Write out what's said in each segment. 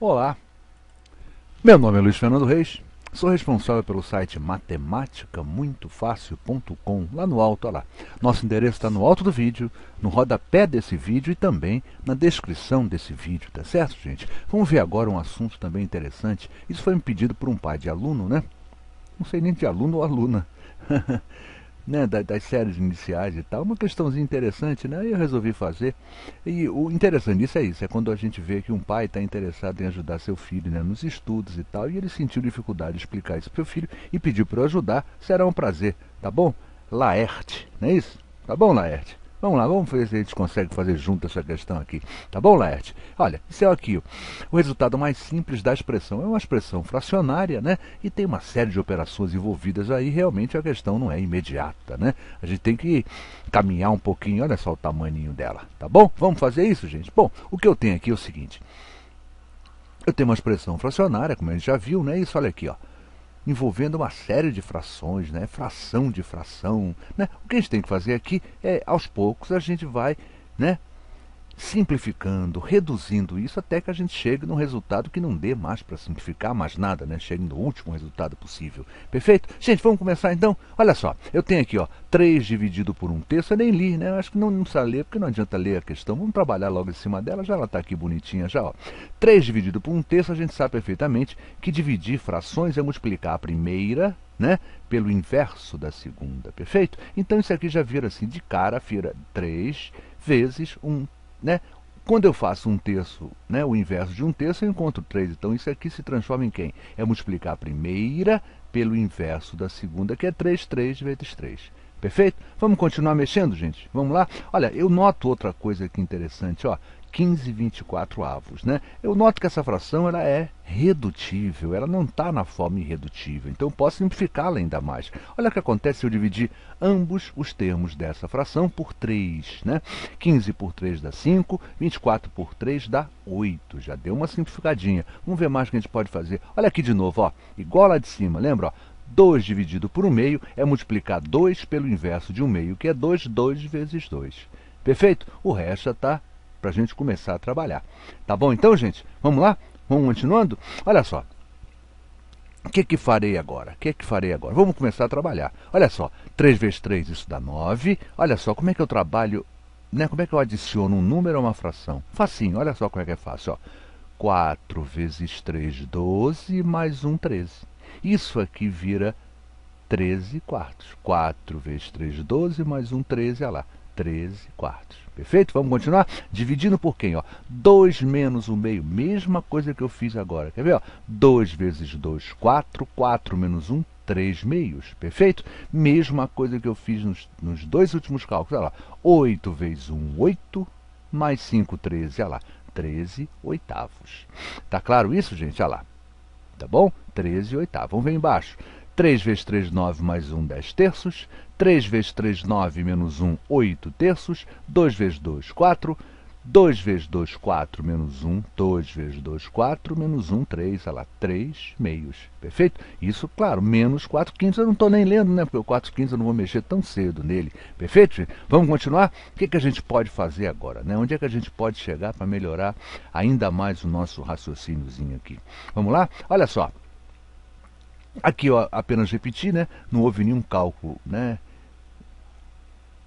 Olá, meu nome é Luiz Fernando Reis, sou responsável pelo site matematicamuitofácil.com, lá no alto, olha lá. Nosso endereço está no alto do vídeo, no rodapé desse vídeo e também na descrição desse vídeo, tá certo, gente? Vamos ver agora um assunto também interessante. Isso foi me pedido por um pai de aluno, né? Não sei nem de aluno ou aluna. né, das, das, séries iniciais e tal, uma questãozinha interessante, né? eu resolvi fazer. E o interessante disso é isso, é quando a gente vê que um pai está interessado em ajudar seu filho né, nos estudos e tal, e ele sentiu dificuldade de explicar isso para o filho e pediu para eu ajudar, será um prazer, tá bom? Laerte, não é isso? Tá bom, Laerte? Vamos lá, vamos ver se a gente consegue fazer junto essa questão aqui. Tá bom, Laerte? Olha, isso é aqui. O resultado mais simples da expressão é uma expressão fracionária, né? E tem uma série de operações envolvidas aí, realmente a questão não é imediata, né? A gente tem que caminhar um pouquinho, olha só o tamanho dela, tá bom? Vamos fazer isso, gente? Bom, o que eu tenho aqui é o seguinte. Eu tenho uma expressão fracionária, como a gente já viu, né? Isso, olha aqui, ó envolvendo uma série de frações, né? fração de fração. Né? O que a gente tem que fazer aqui é, aos poucos, a gente vai né? simplificando, reduzindo isso até que a gente chegue num resultado que não dê mais para simplificar mais nada, né? Chegue no último resultado possível. Perfeito? Gente, vamos começar então? Olha só, eu tenho aqui, ó, 3 dividido por um terço, eu nem li, né? Eu acho que não, não precisa ler, porque não adianta ler a questão. Vamos trabalhar logo em cima dela, já ela está aqui bonitinha já, ó. 3 dividido por um terço, a gente sabe perfeitamente que dividir frações é multiplicar a primeira né? pelo inverso da segunda, perfeito? Então isso aqui já vira assim de cara, vira 3 vezes 1 né? Quando eu faço um terço, né, o inverso de um terço, eu encontro três. Então isso aqui se transforma em quem? É multiplicar a primeira pelo inverso da segunda, que é 3, 3 vezes 3. Perfeito? Vamos continuar mexendo, gente? Vamos lá? Olha, eu noto outra coisa aqui interessante, ó. 15 24 avos, né? Eu noto que essa fração ela é redutível, ela não está na forma irredutível, então eu posso simplificá-la ainda mais. Olha o que acontece se eu dividir ambos os termos dessa fração por 3, né? 15 por 3 dá 5, 24 por 3 dá 8, já deu uma simplificadinha. Vamos ver mais o que a gente pode fazer. Olha aqui de novo, ó, igual lá de cima, lembra? Ó, 2 dividido por 1 meio é multiplicar 2 pelo inverso de 1 meio, que é 2, 2 vezes 2. Perfeito? O resto já está para a gente começar a trabalhar. Tá bom então, gente? Vamos lá? Vamos continuando? Olha só. O que que farei agora? O que que farei agora? Vamos começar a trabalhar. Olha só, 3 vezes 3 isso dá 9. Olha só, como é que eu trabalho, né? Como é que eu adiciono um número a uma fração? Facinho, olha só como é que é fácil, ó. 4 vezes 3, 12, mais 1, 13. Isso aqui vira 13 quartos. 4 vezes 3, 12, mais 1, 13, olha lá. 13 quartos. Perfeito? Vamos continuar? Dividindo por quem? Ó, 2 menos 1 meio, mesma coisa que eu fiz agora. Quer ver? Ó, 2 vezes 2, 4. 4 menos 1, 3 meios. Perfeito? Mesma coisa que eu fiz nos, nos dois últimos cálculos. Olha lá, 8 vezes 1, 8. Mais 5, 13. Olha lá, 13 oitavos. Tá claro isso, gente? Olha lá tá bom? 13 oitavos. Vamos ver embaixo. 3 vezes 3, 9, mais 1, 10 terços. 3 vezes 3, 9, menos 1, 8 terços. 2 vezes 2, 4. 2 vezes 2, 4, menos 1, 2 vezes 2, 4, menos 1, 3, olha lá, 3 meios, perfeito? Isso, claro, menos 4 quintos, eu não estou nem lendo, né, porque o 4 quintos eu não vou mexer tão cedo nele, perfeito? Vamos continuar? O que, que a gente pode fazer agora, né? Onde é que a gente pode chegar para melhorar ainda mais o nosso raciocíniozinho aqui? Vamos lá? Olha só, aqui ó, apenas repetir, né, não houve nenhum cálculo, né,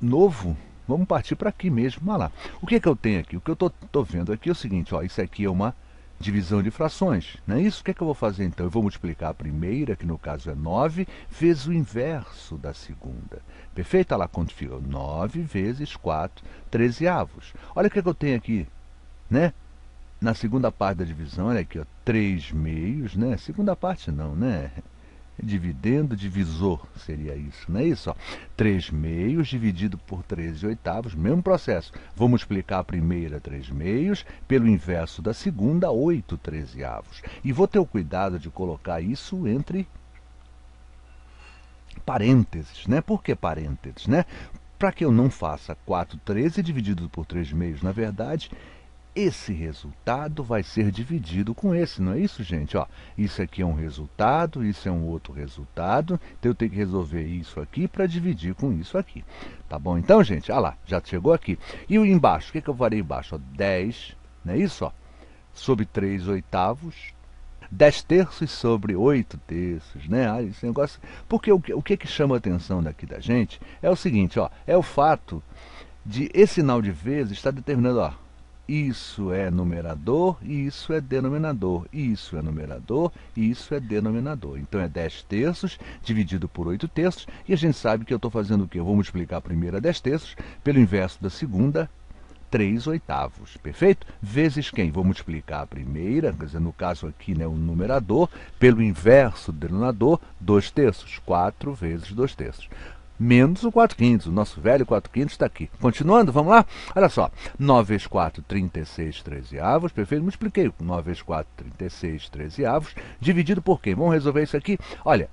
novo, Vamos partir para aqui mesmo, mas lá. O que é que eu tenho aqui? O que eu tô, tô vendo aqui é o seguinte, ó, isso aqui é uma divisão de frações, não é isso? O que é que eu vou fazer então? Eu vou multiplicar a primeira, que no caso é 9, vezes o inverso da segunda. Perfeito? Olha lá quanto fica. 9 vezes 4, 13 avos. Olha o que é que eu tenho aqui, né? Na segunda parte da divisão, olha aqui, ó, 3 meios, né? Segunda parte não, né? dividendo divisor, seria isso, não é isso? 3 meios dividido por 13 oitavos, mesmo processo. Vamos multiplicar a primeira 3 meios pelo inverso da segunda, 8 trezeavos. E vou ter o cuidado de colocar isso entre parênteses, né? Por que parênteses, né? Para que eu não faça 4 13 dividido por 3 meios, na verdade, esse resultado vai ser dividido com esse, não é isso, gente? Ó, isso aqui é um resultado, isso é um outro resultado, então eu tenho que resolver isso aqui para dividir com isso aqui. Tá bom? Então, gente, olha lá, já chegou aqui. E o embaixo, o que, que eu farei embaixo? Ó, 10, não é isso? Ó, sobre 3 oitavos, 10 terços sobre 8 terços, né? Ah, esse negócio. Porque o que, o que, que chama a atenção daqui da gente é o seguinte, ó, é o fato de esse sinal de vezes está determinando, ó, isso é numerador, isso é denominador. Isso é numerador, isso é denominador. Então é 10 terços dividido por 8 terços. E a gente sabe que eu estou fazendo o quê? Eu vou multiplicar a primeira 10 terços pelo inverso da segunda, 3 oitavos, perfeito? Vezes quem? Vou multiplicar a primeira, quer dizer, no caso aqui, né, o numerador, pelo inverso do denominador, 2 terços, 4 vezes 2 terços menos o 4 quintos. O nosso velho 4 quintos está aqui. Continuando, vamos lá? Olha só. 9 vezes 4, 36 13 avos. Perfeito? expliquei. 9 vezes 4, 36 13 avos. Dividido por quem? Vamos resolver isso aqui? Olha.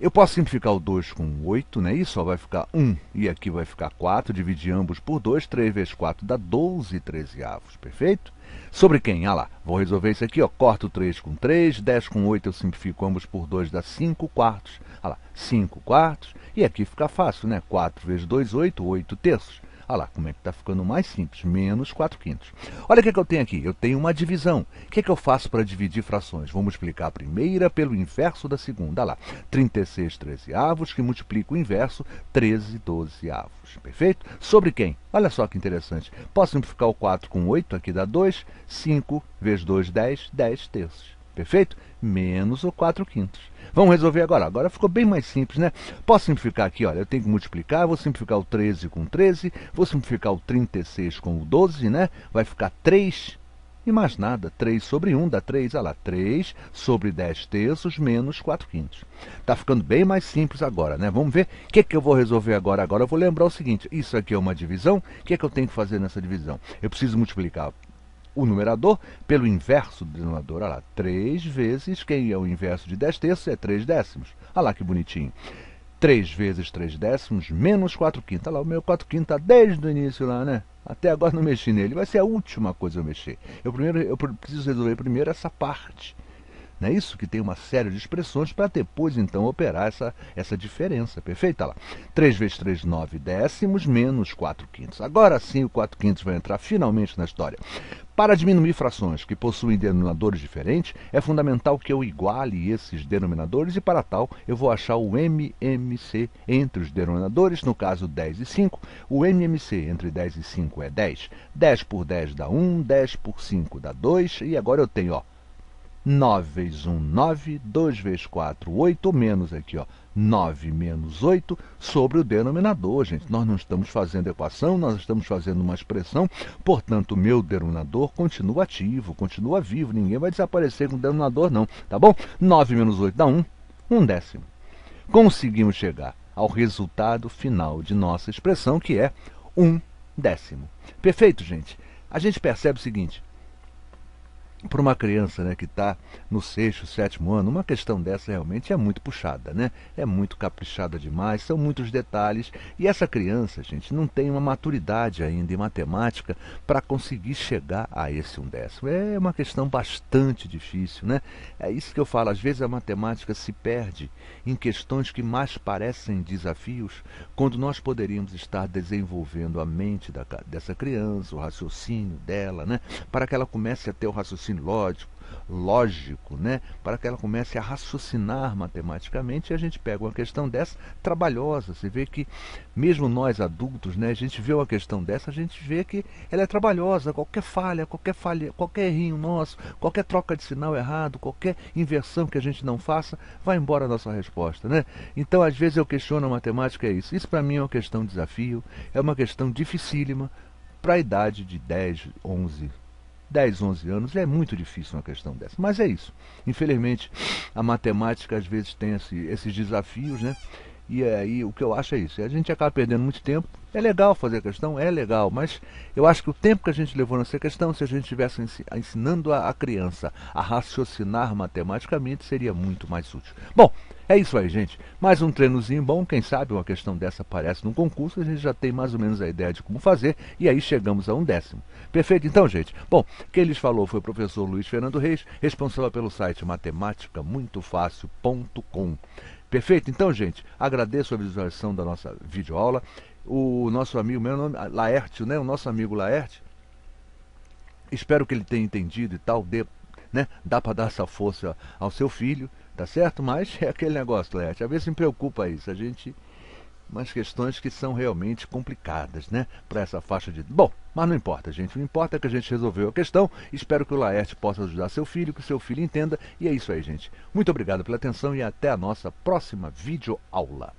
Eu posso simplificar o 2 com 8, né? Isso ó, vai ficar 1 e aqui vai ficar 4. Dividir ambos por 2, 3 vezes 4 dá 12 trezeavos, perfeito? Sobre quem? Ah lá, vou resolver isso aqui, ó. Corto 3 com 3, 10 com 8 eu simplifico ambos por 2 dá 5 quartos. Ah lá, 5 quartos. E aqui fica fácil, né? 4 vezes 2, 8, 8 terços. Olha lá, como é que está ficando mais simples? Menos 4 quintos. Olha o que, que eu tenho aqui. Eu tenho uma divisão. O que, que eu faço para dividir frações? Vamos multiplicar a primeira pelo inverso da segunda. Olha lá, 36 13 avos que multiplica o inverso, 13 12 avos. Perfeito? Sobre quem? Olha só que interessante. Posso simplificar o 4 com 8, aqui dá 2. 5 vezes 2, 10. 10 terços perfeito? Menos o 4 quintos. Vamos resolver agora. Agora ficou bem mais simples, né? Posso simplificar aqui, olha, eu tenho que multiplicar, vou simplificar o 13 com 13, vou simplificar o 36 com o 12, né? Vai ficar 3 e mais nada. 3 sobre 1 dá 3, olha lá, 3 sobre 10 terços menos 4 quintos. Está ficando bem mais simples agora, né? Vamos ver o que, que eu vou resolver agora. Agora eu vou lembrar o seguinte, isso aqui é uma divisão, o que, que eu tenho que fazer nessa divisão? Eu preciso multiplicar o numerador pelo inverso do denominador. Olha lá, 3 vezes, quem é o inverso de 10 terços é 3 décimos. Olha lá que bonitinho. 3 vezes 3 décimos menos 4 quintos. Olha lá, o meu 4 quinto está desde o início lá, né? Até agora não mexi nele. Vai ser a última coisa eu mexer. Eu, primeiro, eu preciso resolver primeiro essa parte. Não é isso que tem uma série de expressões para depois, então, operar essa, essa diferença. Perfeito? Olha lá. 3 vezes 3, 9 décimos, menos 4 quintos. Agora sim o 4 quintos vai entrar finalmente na história. Para diminuir frações que possuem denominadores diferentes, é fundamental que eu iguale esses denominadores e, para tal, eu vou achar o MMC entre os denominadores, no caso 10 e 5. O MMC entre 10 e 5 é 10. 10 por 10 dá 1, 10 por 5 dá 2 e agora eu tenho ó, 9 vezes 1, 9, 2 vezes 4, 8, menos aqui, ó, 9 menos 8, sobre o denominador, gente. Nós não estamos fazendo equação, nós estamos fazendo uma expressão, portanto, o meu denominador continua ativo, continua vivo, ninguém vai desaparecer com o denominador não, tá bom? 9 menos 8 dá 1, 1 décimo. Conseguimos chegar ao resultado final de nossa expressão, que é 1 décimo. Perfeito, gente? A gente percebe o seguinte, para uma criança né, que está no sexto, sétimo ano, uma questão dessa realmente é muito puxada, né? É muito caprichada demais, são muitos detalhes. E essa criança, gente, não tem uma maturidade ainda em matemática para conseguir chegar a esse um décimo. É uma questão bastante difícil, né? É isso que eu falo, às vezes a matemática se perde em questões que mais parecem desafios, quando nós poderíamos estar desenvolvendo a mente da, dessa criança, o raciocínio dela, né? Para que ela comece a ter o raciocínio raciocínio lógico, lógico, né? Para que ela comece a raciocinar matematicamente, e a gente pega uma questão dessa trabalhosa. Você vê que mesmo nós adultos, né, a gente vê uma questão dessa, a gente vê que ela é trabalhosa, qualquer falha, qualquer falha, qualquer errinho nosso, qualquer troca de sinal errado, qualquer inversão que a gente não faça, vai embora a nossa resposta, né? Então, às vezes eu questiono a matemática é isso. Isso para mim é uma questão de desafio, é uma questão dificílima para a idade de 10, 11 10, 11 anos, é muito difícil uma questão dessa. Mas é isso. Infelizmente, a matemática às vezes tem esse, esses desafios, né? E aí o que eu acho é isso. A gente acaba perdendo muito tempo. É legal fazer a questão, é legal, mas eu acho que o tempo que a gente levou nessa questão, se a gente estivesse ensinando a criança a raciocinar matematicamente, seria muito mais útil. Bom, é isso aí, gente. Mais um treinozinho bom. Quem sabe uma questão dessa aparece num concurso. A gente já tem mais ou menos a ideia de como fazer. E aí chegamos a um décimo. Perfeito? Então, gente. Bom, quem lhes falou foi o professor Luiz Fernando Reis, responsável pelo site Matemática muito fácil.com. Perfeito? Então, gente, agradeço a visualização da nossa videoaula. O nosso amigo, meu nome, Laerte, né? O nosso amigo Laerte. Espero que ele tenha entendido e tal. Dê né? Dá para dar essa força ao seu filho, tá certo? Mas é aquele negócio, Lete. Às vezes me preocupa isso. A gente. Umas questões que são realmente complicadas, né? Para essa faixa de. Bom, mas não importa, gente. O importa é que a gente resolveu a questão. Espero que o Laerte possa ajudar seu filho, que seu filho entenda. E é isso aí, gente. Muito obrigado pela atenção e até a nossa próxima videoaula.